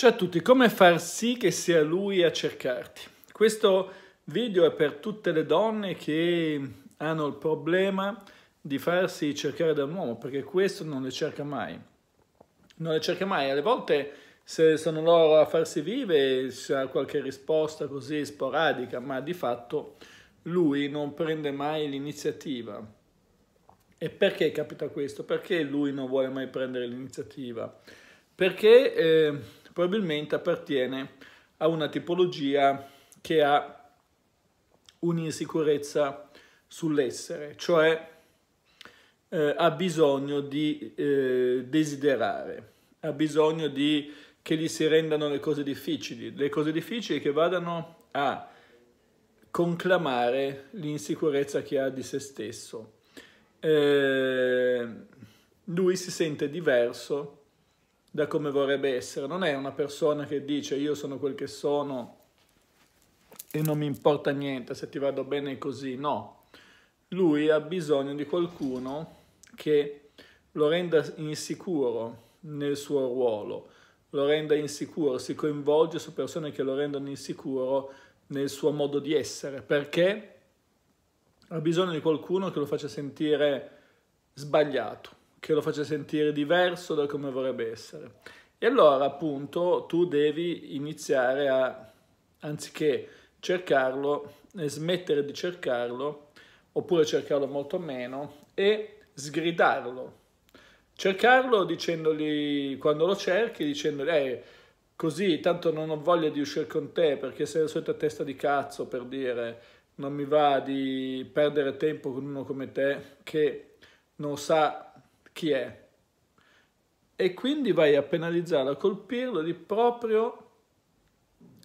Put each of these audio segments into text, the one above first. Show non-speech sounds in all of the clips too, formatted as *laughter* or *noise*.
Ciao a tutti, come far sì che sia lui a cercarti? Questo video è per tutte le donne che hanno il problema di farsi cercare da un uomo, perché questo non le cerca mai. Non le cerca mai, alle volte se sono loro a farsi vive c'è qualche risposta così sporadica, ma di fatto lui non prende mai l'iniziativa. E perché capita questo? Perché lui non vuole mai prendere l'iniziativa? Perché... Eh, probabilmente appartiene a una tipologia che ha un'insicurezza sull'essere, cioè eh, ha bisogno di eh, desiderare, ha bisogno di, che gli si rendano le cose difficili, le cose difficili che vadano a conclamare l'insicurezza che ha di se stesso. Eh, lui si sente diverso da come vorrebbe essere, non è una persona che dice io sono quel che sono e non mi importa niente se ti vado bene così, no. Lui ha bisogno di qualcuno che lo renda insicuro nel suo ruolo, lo renda insicuro, si coinvolge su persone che lo rendono insicuro nel suo modo di essere, perché ha bisogno di qualcuno che lo faccia sentire sbagliato, che lo faccia sentire diverso da come vorrebbe essere. E allora appunto tu devi iniziare a, anziché cercarlo, eh, smettere di cercarlo, oppure cercarlo molto meno, e sgridarlo. Cercarlo dicendogli, quando lo cerchi, dicendogli, eh, così, tanto non ho voglia di uscire con te, perché sei la solita testa di cazzo, per dire, non mi va di perdere tempo con uno come te, che non sa chi è e quindi vai a penalizzarlo, a colpirlo di proprio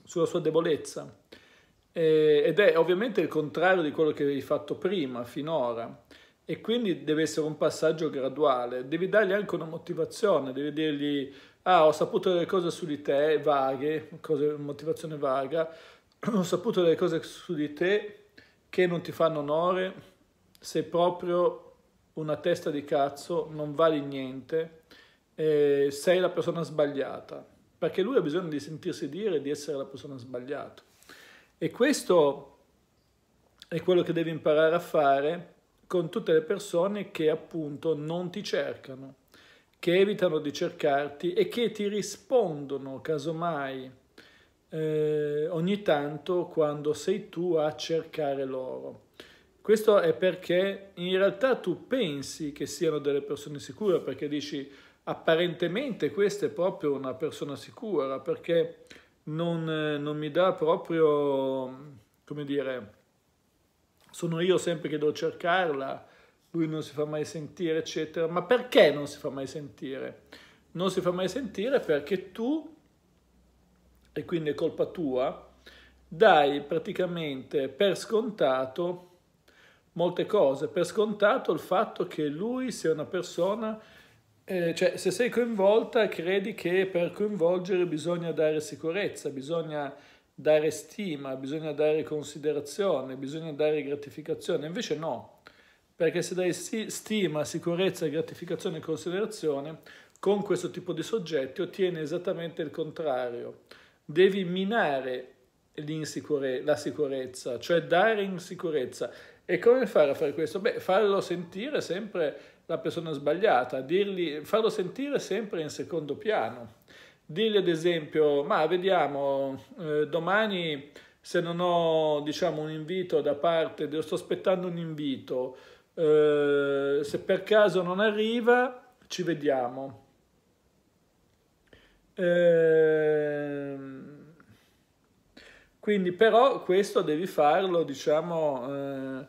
sulla sua debolezza. E, ed è ovviamente il contrario di quello che avevi fatto prima, finora. E quindi deve essere un passaggio graduale. Devi dargli anche una motivazione, devi dirgli ah, ho saputo delle cose su di te, vaghe, cose, motivazione vaga, *clears throat* ho saputo delle cose su di te che non ti fanno onore, se proprio una testa di cazzo, non vali niente, eh, sei la persona sbagliata, perché lui ha bisogno di sentirsi dire di essere la persona sbagliata. E questo è quello che devi imparare a fare con tutte le persone che appunto non ti cercano, che evitano di cercarti e che ti rispondono casomai eh, ogni tanto quando sei tu a cercare loro. Questo è perché in realtà tu pensi che siano delle persone sicure, perché dici apparentemente questa è proprio una persona sicura, perché non, eh, non mi dà proprio, come dire, sono io sempre che devo cercarla, lui non si fa mai sentire, eccetera. Ma perché non si fa mai sentire? Non si fa mai sentire perché tu, e quindi è colpa tua, dai praticamente per scontato molte cose, per scontato il fatto che lui sia una persona, eh, cioè se sei coinvolta credi che per coinvolgere bisogna dare sicurezza, bisogna dare stima, bisogna dare considerazione, bisogna dare gratificazione, invece no, perché se dai stima, sicurezza, gratificazione e considerazione, con questo tipo di soggetti ottieni esattamente il contrario, devi minare la sicurezza, cioè dare insicurezza. E come fare a fare questo? Beh, farlo sentire sempre la persona sbagliata, dirgli, farlo sentire sempre in secondo piano. Dirgli ad esempio, ma vediamo, eh, domani se non ho diciamo, un invito da parte, sto aspettando un invito, eh, se per caso non arriva ci vediamo. Eh, quindi però questo devi farlo, diciamo, eh,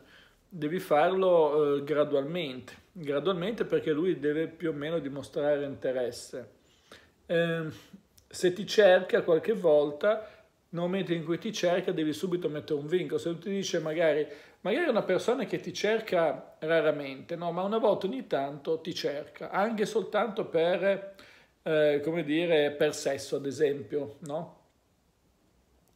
devi farlo eh, gradualmente, gradualmente perché lui deve più o meno dimostrare interesse. Eh, se ti cerca qualche volta, nel momento in cui ti cerca devi subito mettere un vincolo, se ti dice magari, magari una persona che ti cerca raramente, no, ma una volta ogni tanto ti cerca, anche soltanto per, eh, come dire, per sesso ad esempio, no?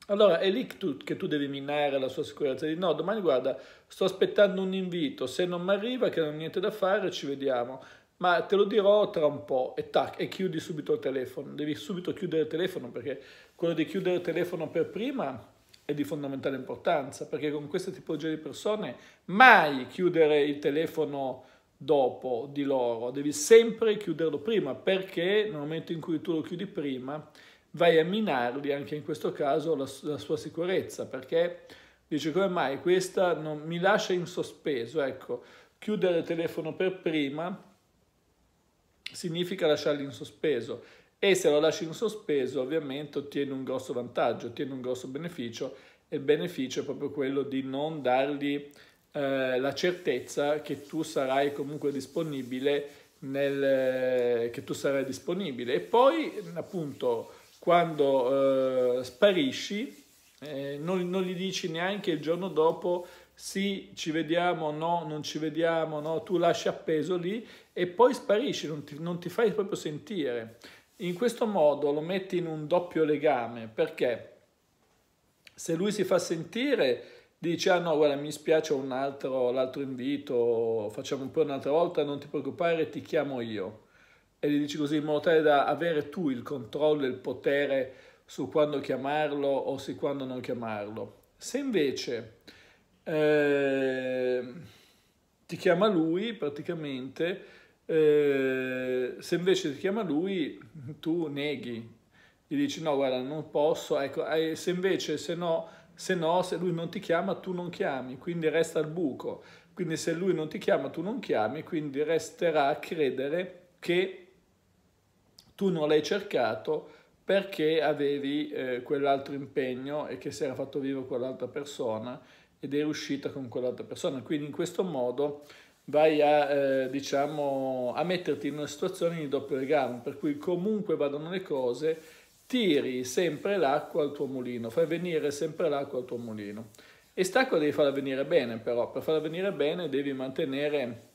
Allora è lì che tu, devi minare la sua sicurezza, di no, domani guarda, sto aspettando un invito, se non mi arriva che non ho niente da fare ci vediamo, ma te lo dirò tra un po' e tac, e chiudi subito il telefono, devi subito chiudere il telefono perché quello di chiudere il telefono per prima è di fondamentale importanza perché con questa tipologia di persone mai chiudere il telefono dopo di loro, devi sempre chiuderlo prima perché nel momento in cui tu lo chiudi prima vai a minargli anche in questo caso la, la sua sicurezza perché dice come mai questa non, mi lascia in sospeso, ecco, chiudere il telefono per prima significa lasciarli in sospeso e se lo lasci in sospeso ovviamente ottieni un grosso vantaggio, ottieni un grosso beneficio e il beneficio è proprio quello di non dargli eh, la certezza che tu sarai comunque disponibile nel, che tu sarai disponibile e poi appunto quando eh, sparisci eh, non, non, gli dici neanche il giorno dopo sì, ci vediamo, no, non ci vediamo, no, tu lasci appeso lì e poi sparisci, non ti, non ti fai proprio sentire. In questo modo lo metti in un doppio legame perché se lui si fa sentire dice ah no guarda mi spiace un altro, l'altro invito, facciamo un po' un'altra volta, non ti preoccupare, ti chiamo io e gli dici così in modo tale da avere tu il controllo e il potere su quando chiamarlo o su quando non chiamarlo. Se invece eh, ti chiama lui praticamente, eh, se invece ti chiama lui tu neghi, gli dici no guarda non posso, ecco, eh, se invece se no, se no, se lui non ti chiama tu non chiami, quindi resta al buco, quindi se lui non ti chiama tu non chiami, quindi resterà a credere che tu non l'hai cercato perché avevi eh, quell'altro impegno e che si era fatto vivo quell'altra persona ed eri uscita con quell'altra persona. Quindi in questo modo vai a, eh, diciamo, a metterti in una situazione di doppio legame, per cui comunque vadano le cose, tiri sempre l'acqua al tuo mulino, fai venire sempre l'acqua al tuo mulino. E stacco devi farla venire bene, però per farla venire bene devi mantenere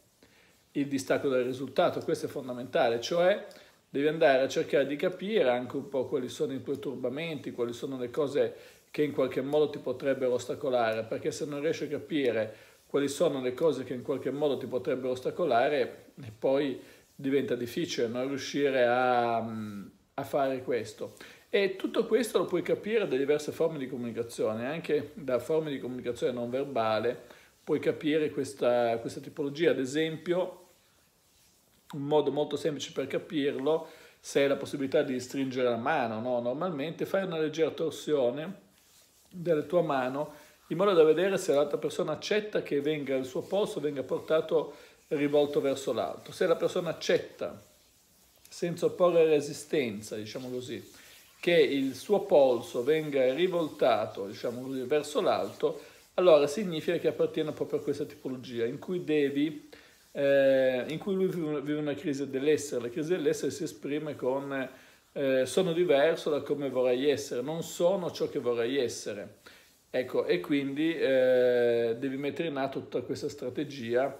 il distacco dal risultato, questo è fondamentale, cioè devi andare a cercare di capire anche un po' quali sono i tuoi turbamenti, quali sono le cose che in qualche modo ti potrebbero ostacolare, perché se non riesci a capire quali sono le cose che in qualche modo ti potrebbero ostacolare, eh, poi diventa difficile non riuscire a, mm, a fare questo. E tutto questo lo puoi capire da diverse forme di comunicazione, anche da forme di comunicazione non verbale, puoi capire questa, questa tipologia, ad esempio un modo molto semplice per capirlo, se hai la possibilità di stringere la mano, no? normalmente fai una leggera torsione della tua mano in modo da vedere se l'altra persona accetta che venga il suo polso venga portato rivolto verso l'alto. Se la persona accetta, senza opporre resistenza, diciamo così, che il suo polso venga rivoltato diciamo così, verso l'alto, allora significa che appartiene proprio a questa tipologia in cui devi eh, in cui lui vive una crisi dell'essere. La crisi dell'essere si esprime con eh, sono diverso da come vorrei essere, non sono ciò che vorrei essere. Ecco, e quindi eh, devi mettere in atto tutta questa strategia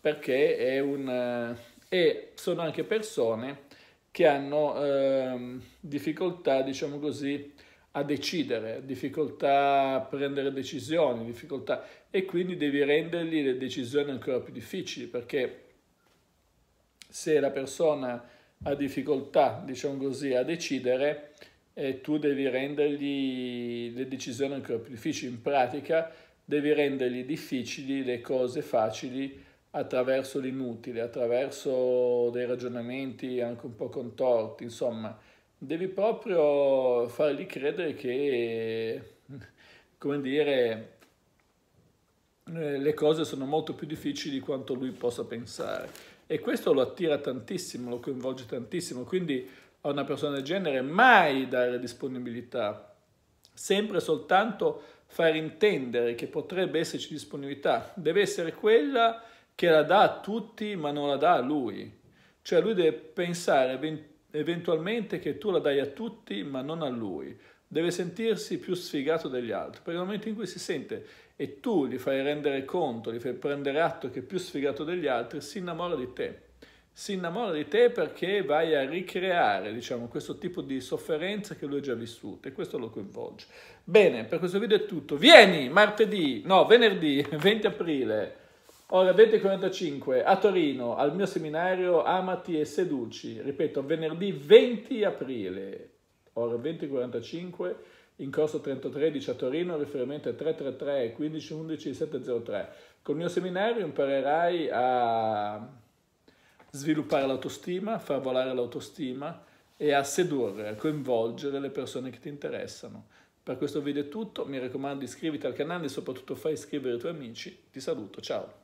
perché è un... Eh, e sono anche persone che hanno ehm, difficoltà, diciamo così, a decidere, difficoltà a prendere decisioni, difficoltà e quindi devi rendergli le decisioni ancora più difficili perché se la persona ha difficoltà, diciamo così, a decidere, eh, tu devi rendergli le decisioni ancora più difficili. In pratica devi rendergli difficili le cose facili attraverso l'inutile, attraverso dei ragionamenti anche un po' contorti, insomma, devi proprio fargli credere che, *laughs* come dire, eh, le cose sono molto più difficili di quanto lui possa pensare. E questo lo attira tantissimo, lo coinvolge tantissimo, quindi a una persona del genere mai dare disponibilità, sempre soltanto far intendere che potrebbe esserci disponibilità, deve essere quella che la dà a tutti ma non la dà a lui. Cioè lui deve pensare eventualmente che tu la dai a tutti ma non a lui. Deve sentirsi più sfigato degli altri, perché nel momento in cui si sente e tu gli fai rendere conto, gli fai prendere atto che è più sfigato degli altri, si innamora di te. Si innamora di te perché vai a ricreare, diciamo, questo tipo di sofferenza che lui ha già vissuto e questo lo coinvolge. Bene, per questo video è tutto. Vieni martedì, no, venerdì 20 *laughs* aprile Ora 20.45 a Torino al mio seminario Amati e Seduci, ripeto, venerdì 20 aprile, ora 20.45 in corso 3013 a Torino, riferimento 333 1511 703. Col mio seminario imparerai a sviluppare l'autostima, far volare l'autostima e a sedurre, a coinvolgere le persone che ti interessano. Per questo video è tutto, mi raccomando iscriviti al canale e soprattutto fai iscrivere i tuoi amici. Ti saluto, ciao!